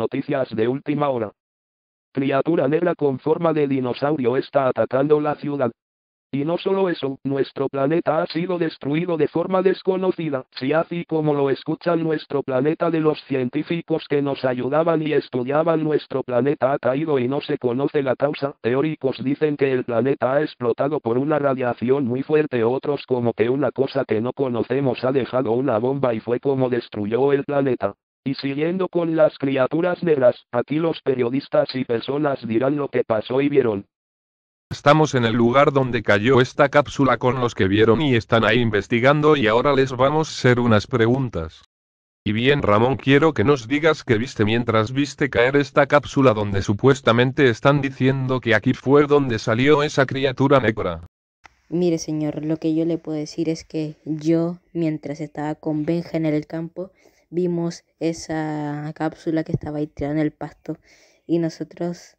noticias de última hora. Criatura negra con forma de dinosaurio está atacando la ciudad. Y no solo eso, nuestro planeta ha sido destruido de forma desconocida, si así como lo escuchan nuestro planeta de los científicos que nos ayudaban y estudiaban nuestro planeta ha caído y no se conoce la causa, teóricos dicen que el planeta ha explotado por una radiación muy fuerte, otros como que una cosa que no conocemos ha dejado una bomba y fue como destruyó el planeta. Y siguiendo con las criaturas negras, aquí los periodistas y personas dirán lo que pasó y vieron. Estamos en el lugar donde cayó esta cápsula con los que vieron y están ahí investigando y ahora les vamos a hacer unas preguntas. Y bien Ramón quiero que nos digas que viste mientras viste caer esta cápsula donde supuestamente están diciendo que aquí fue donde salió esa criatura negra. Mire señor, lo que yo le puedo decir es que yo, mientras estaba con Benja en el campo, vimos esa cápsula que estaba ahí tirada en el pasto y nosotros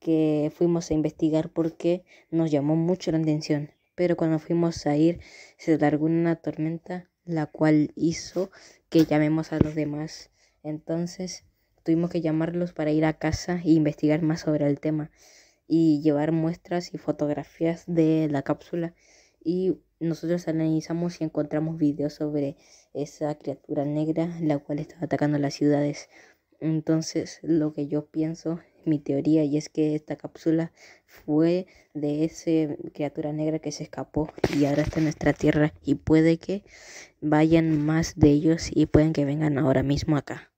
que fuimos a investigar porque nos llamó mucho la atención. Pero cuando fuimos a ir se largó una tormenta la cual hizo que llamemos a los demás. Entonces tuvimos que llamarlos para ir a casa e investigar más sobre el tema y llevar muestras y fotografías de la cápsula y nosotros analizamos y encontramos videos sobre esa criatura negra la cual estaba atacando las ciudades. Entonces lo que yo pienso, mi teoría, y es que esta cápsula fue de esa criatura negra que se escapó y ahora está en nuestra tierra y puede que vayan más de ellos y pueden que vengan ahora mismo acá.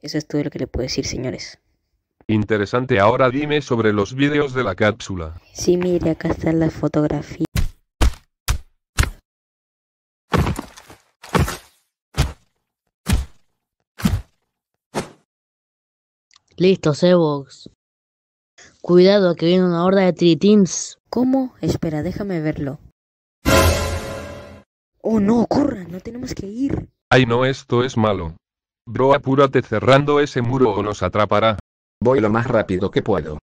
Eso es todo lo que le puedo decir, señores. Interesante, ahora dime sobre los videos de la cápsula. Sí, mire, acá están las fotografías. Listo, Sebox. Cuidado, que viene una horda de Tritins. ¿Cómo? Espera, déjame verlo. Oh no, corra, no tenemos que ir. Ay no, esto es malo. Bro, apúrate cerrando ese muro o nos atrapará. Voy lo más rápido que puedo.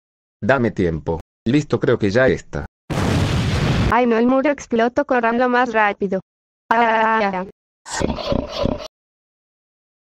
Dame tiempo. Listo, creo que ya está. Ay no, el muro explotó, corriendo más rápido. Ah, ah, ah,